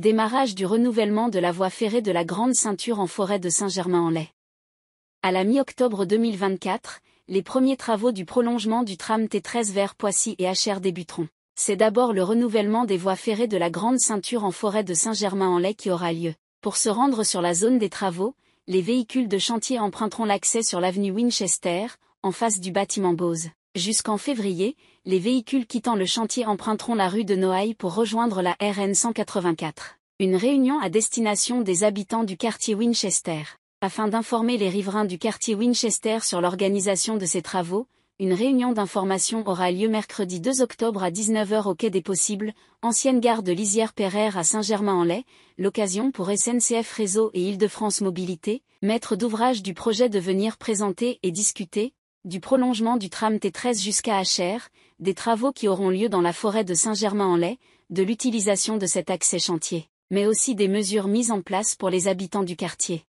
Démarrage du renouvellement de la voie ferrée de la Grande Ceinture en forêt de Saint-Germain-en-Laye. À la mi-octobre 2024, les premiers travaux du prolongement du tram T13 vers Poissy et HR débuteront. C'est d'abord le renouvellement des voies ferrées de la Grande Ceinture en forêt de Saint-Germain-en-Laye qui aura lieu. Pour se rendre sur la zone des travaux, les véhicules de chantier emprunteront l'accès sur l'avenue Winchester, en face du bâtiment Bose. Jusqu'en février, les véhicules quittant le chantier emprunteront la rue de Noailles pour rejoindre la RN 184. Une réunion à destination des habitants du quartier Winchester. Afin d'informer les riverains du quartier Winchester sur l'organisation de ces travaux, une réunion d'information aura lieu mercredi 2 octobre à 19h au Quai des Possibles, ancienne gare de lisière péraire à Saint-Germain-en-Laye, l'occasion pour SNCF Réseau et Île-de-France Mobilité, maître d'ouvrage du projet de venir présenter et discuter, du prolongement du tram T13 jusqu'à Achères, des travaux qui auront lieu dans la forêt de Saint-Germain-en-Laye, de l'utilisation de cet accès chantier, mais aussi des mesures mises en place pour les habitants du quartier.